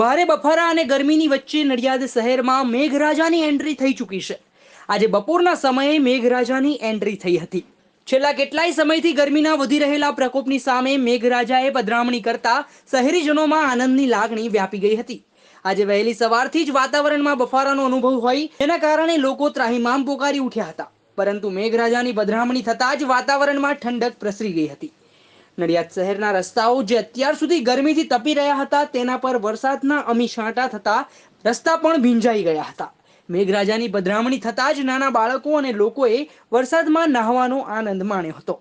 ભારે બફારા અને ગરમીની વચ્ચે નડિયાદ શહેરમાં મેઘરાજાની એન્ટ્રી થઈ ચૂકી છે આજે બપોરના સમયે મેઘરાજાની એન્ટ્રી થઈ હતી છેલ્લા કેટલાય સમયથી ગરમીના વધી રહેલા પ્રકોપની સામે મેઘરાજાએ પધરામણી કરતા શહેરીજનોમાં આનંદની લાગણી વ્યાપી ગઈ હતી આજે વહેલી સવારથી જ વાતાવરણમાં બફારાનો અનુભવ હોય એના કારણે લોકો ત્રાહીમામ પોકારી ઉઠ્યા હતા પરંતુ મેઘરાજાની પધરામણી થતાં જ વાતાવરણમાં ઠંડક પ્રસરી ગઈ હતી નડિયાદ શહેરના રસ્તાઓ જે અત્યાર સુધી ગરમીથી તપી રહ્યા હતા તેના પર વરસાદના અમી છાંટા થતા રસ્તા પણ ભીંજાઈ ગયા હતા મેઘરાજાની પધરામણી થતાં જ નાના બાળકો અને લોકોએ વરસાદમાં નાહવાનો આનંદ માણ્યો હતો